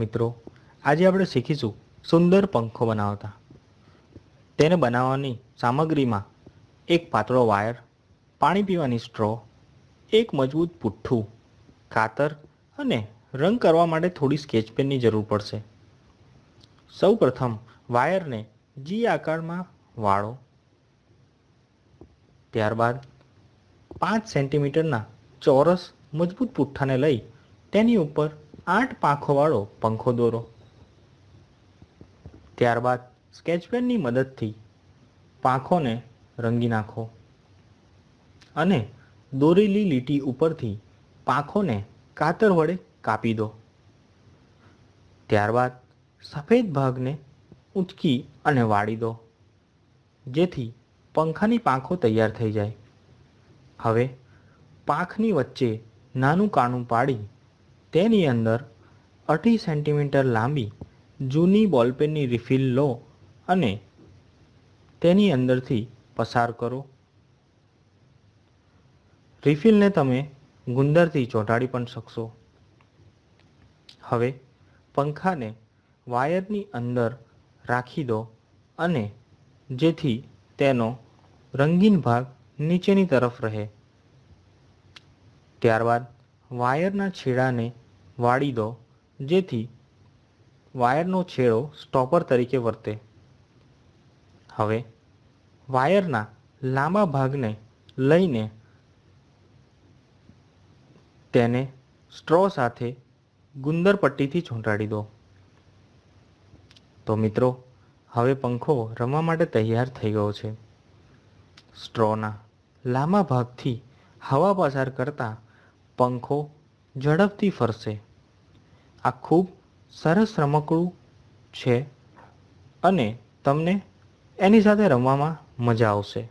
મિત્રો આજે આપણે શીખીશું સુંદર પંખો બનાવતા તેને બનાવવાની સામગ્રીમાં એક પાતળો વાયર પાણી પીવાની સ્ટ્રો એક મજબૂત પુઠ્ઠું કાતર અને રંગ કરવા માટે થોડી સ્કેચ પેનની જરૂર પડશે સૌ પ્રથમ વાયરને જી આકારમાં વાળો ત્યારબાદ પાંચ સેન્ટીમીટરના ચોરસ મજબૂત પુઠ્ઠાને લઈ તેની ઉપર આઠ પાંખોવાળો પંખો દોરો ત્યારબાદ સ્કેચપેનની મદદથી પાંખોને રંગી નાખો અને દોરેલી લીટી ઉપરથી પાંખોને કાતર વડે કાપી દો ત્યારબાદ સફેદ ભાગને ઊંચકી અને વાળી દો જેથી પંખાની પાંખો તૈયાર થઈ જાય હવે પાંખની વચ્ચે નાનું કાણું પાડી તેની અંદર અઢી સેન્ટીમીટર લાંબી જૂની બોલપેનની રિફિલ લો અને તેની અંદરથી પસાર કરો રિફિલને તમે ગુંદરથી ચોંટાડી પણ શકશો હવે પંખાને વાયરની અંદર રાખી દો અને જેથી તેનો રંગીન ભાગ નીચેની તરફ રહે ત્યારબાદ વાયરના છેડાને વાળી દો જેથી વાયરનો છેડો સ્ટોપર તરીકે વર્તે હવે વાયરના લાંબા ભાગને લઈને તેને સ્ટ્રો સાથે ગુંદર પટ્ટીથી ચોંટાડી દો તો મિત્રો હવે પંખો રમવા માટે તૈયાર થઈ ગયો છે સ્ટ્રોના લાંબા ભાગથી હવા પસાર કરતા પંખો ઝડપથી ફરશે આ ખૂબ સરસ રમકડું છે અને તમને એની સાથે રમવામાં મજા આવશે